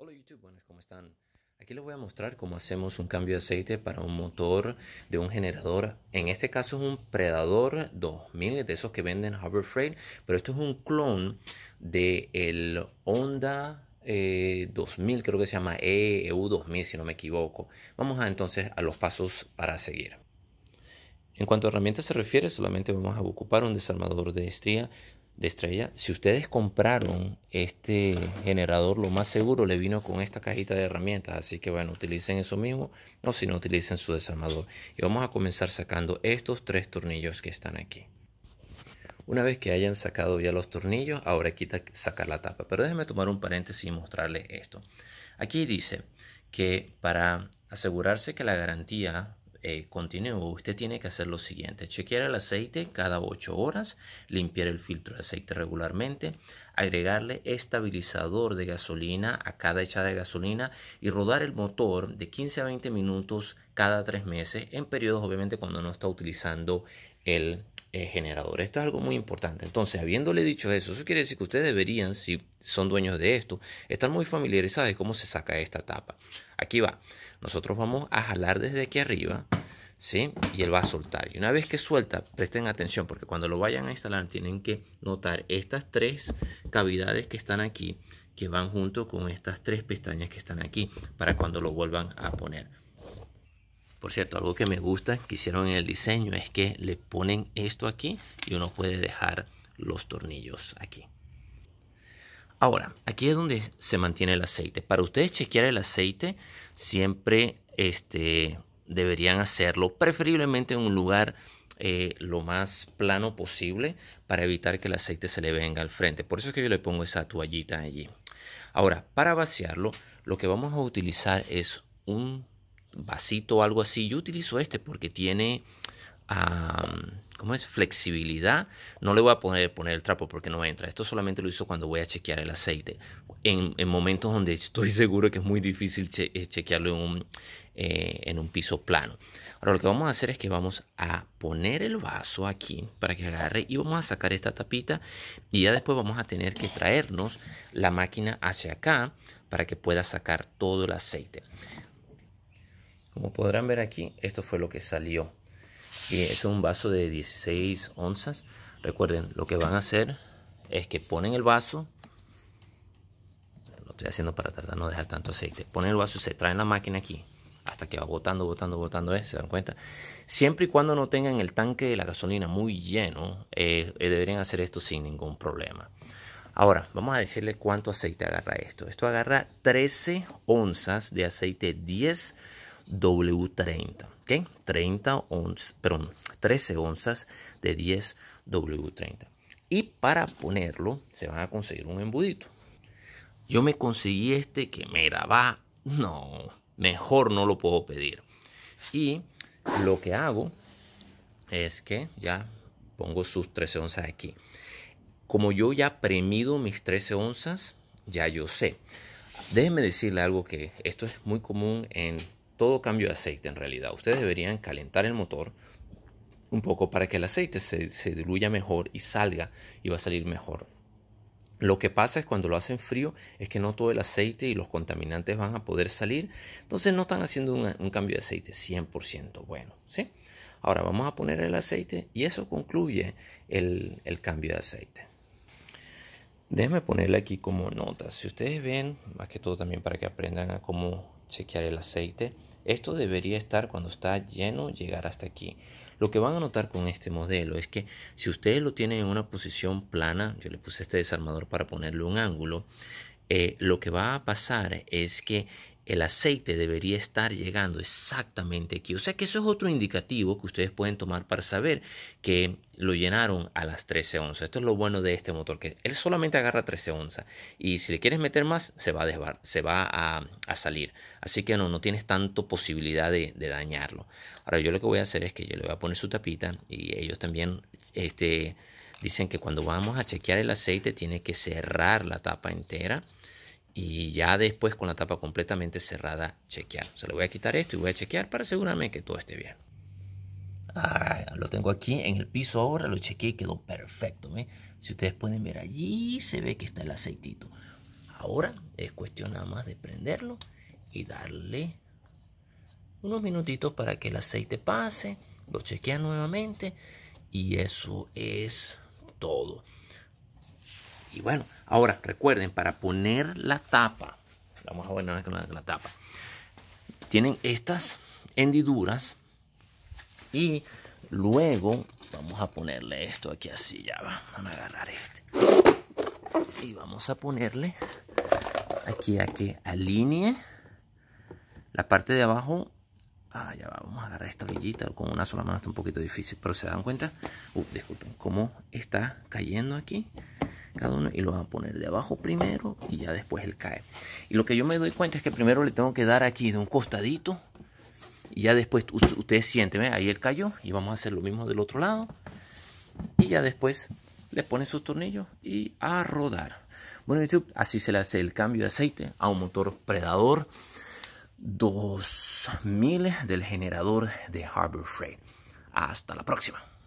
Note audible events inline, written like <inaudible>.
Hola YouTube, buenas, ¿cómo están? Aquí les voy a mostrar cómo hacemos un cambio de aceite para un motor de un generador. En este caso es un Predador 2000, de esos que venden Harbor Freight, pero esto es un clon de el Honda 2000, eh, creo que se llama EU e 2000 si no me equivoco. Vamos entonces a los pasos para seguir. En cuanto a herramientas se refiere, solamente vamos a ocupar un desarmador de estría de estrella. Si ustedes compraron este generador, lo más seguro le vino con esta cajita de herramientas. Así que bueno, utilicen eso mismo o si no, utilicen su desarmador. Y vamos a comenzar sacando estos tres tornillos que están aquí. Una vez que hayan sacado ya los tornillos, ahora quita sacar la tapa. Pero déjenme tomar un paréntesis y mostrarles esto. Aquí dice que para asegurarse que la garantía eh, continuo, usted tiene que hacer lo siguiente. Chequear el aceite cada 8 horas, limpiar el filtro de aceite regularmente, agregarle estabilizador de gasolina a cada echada de gasolina y rodar el motor de 15 a 20 minutos cada 3 meses en periodos obviamente cuando no está utilizando el eh, generador. Esto es algo muy importante. Entonces, habiéndole dicho eso, eso quiere decir que ustedes deberían, si son dueños de esto, estar muy familiarizados de cómo se saca esta tapa. Aquí va. Nosotros vamos a jalar desde aquí arriba, ¿sí? Y él va a soltar. Y una vez que suelta, presten atención, porque cuando lo vayan a instalar tienen que notar estas tres cavidades que están aquí, que van junto con estas tres pestañas que están aquí, para cuando lo vuelvan a poner. Por cierto, algo que me gusta que hicieron en el diseño es que le ponen esto aquí y uno puede dejar los tornillos aquí. Ahora, aquí es donde se mantiene el aceite. Para ustedes chequear el aceite, siempre este, deberían hacerlo, preferiblemente en un lugar eh, lo más plano posible para evitar que el aceite se le venga al frente. Por eso es que yo le pongo esa toallita allí. Ahora, para vaciarlo, lo que vamos a utilizar es un vasito o algo así. Yo utilizo este porque tiene, como es? Flexibilidad. No le voy a poner, poner el trapo porque no entra. Esto solamente lo uso cuando voy a chequear el aceite. En, momentos donde estoy <laughs> seguro que es muy difícil eh, chequearlo en un, eh, en un piso plano. Ahora lo que vamos a hacer es que vamos a poner el vaso aquí para que agarre y vamos a sacar esta tapita y ya después vamos a tener que traernos la máquina hacia acá para que pueda sacar todo el aceite. Como podrán ver aquí, esto fue lo que salió. Y es un vaso de 16 onzas. Recuerden, lo que van a hacer es que ponen el vaso. Lo estoy haciendo para tratar de no dejar tanto aceite. Ponen el vaso, se traen la máquina aquí. Hasta que va botando, botando, botando. ¿Se dan cuenta? Siempre y cuando no tengan el tanque de la gasolina muy lleno, eh, eh, deberían hacer esto sin ningún problema. Ahora, vamos a decirle cuánto aceite agarra esto. Esto agarra 13 onzas de aceite 10 W30, ¿ok? 30 onzas, perdón, 13 onzas de 10 W30. Y para ponerlo se van a conseguir un embudito. Yo me conseguí este que mira, va, no, mejor no lo puedo pedir. Y lo que hago es que ya pongo sus 13 onzas aquí. Como yo ya he premido mis 13 onzas, ya yo sé. Déjenme decirle algo que esto es muy común en todo cambio de aceite en realidad. Ustedes deberían calentar el motor un poco para que el aceite se, diluya mejor y salga y va a salir mejor. Lo que pasa es cuando lo hacen frío es que no todo el aceite y los contaminantes van a poder salir. Entonces no están haciendo un, cambio de aceite 100% bueno. ¿sí? Ahora vamos a poner el aceite y eso concluye el, cambio de aceite. Déjenme ponerle aquí como notas. Si ustedes ven, más que todo también para que aprendan a cómo chequear el aceite. Esto debería estar cuando está lleno, llegar hasta aquí. Lo que van a notar con este modelo es que si ustedes lo tienen en una posición plana, yo le puse este desarmador para ponerle un ángulo, eh, lo que va a pasar es que el aceite debería estar llegando exactamente aquí. O sea que eso es otro indicativo que ustedes pueden tomar para saber que lo llenaron a las 13 onzas. Esto es lo bueno de este motor, que él solamente agarra 13 onzas. Y si le quieres meter más, se va a, desbar, se va a, salir. Así que no, no tienes tanto posibilidad de, dañarlo. Ahora yo lo que voy a hacer es que yo le voy a poner su tapita y ellos también este, dicen que cuando vamos a chequear el aceite tiene que cerrar la tapa entera y ya después con la tapa completamente cerrada chequear. O sea, le voy a quitar esto y voy a chequear para asegurarme que todo esté bien. lo tengo aquí en el piso ahora, lo chequeé y quedó perfecto. Si ustedes pueden ver allí, se ve que está el aceitito. Ahora es cuestión nada más de prenderlo y darle unos minutitos para que el aceite pase. Lo chequea nuevamente y eso es todo. Y bueno, ahora recuerden, para poner la tapa, vamos a poner la, tapa, tienen estas hendiduras y luego vamos a ponerle esto aquí así, ya va, vamos a agarrar este. Y vamos a ponerle aquí a que alinee la parte de abajo. Ah, ya va, vamos a agarrar esta orillita, con una sola mano está un poquito difícil, pero se dan cuenta, uh, disculpen, cómo está cayendo aquí cada uno y lo van a poner de abajo primero y ya después él cae. Y lo que yo me doy cuenta es que primero le tengo que dar aquí de un costadito y ya después ustedes sienten, ahí él cayó y vamos a hacer lo mismo del otro lado y ya después le pone sus tornillos y a rodar. Bueno, YouTube, así se le hace el cambio de aceite a un motor Predador 2000 del generador de Harbor Freight. Hasta la próxima.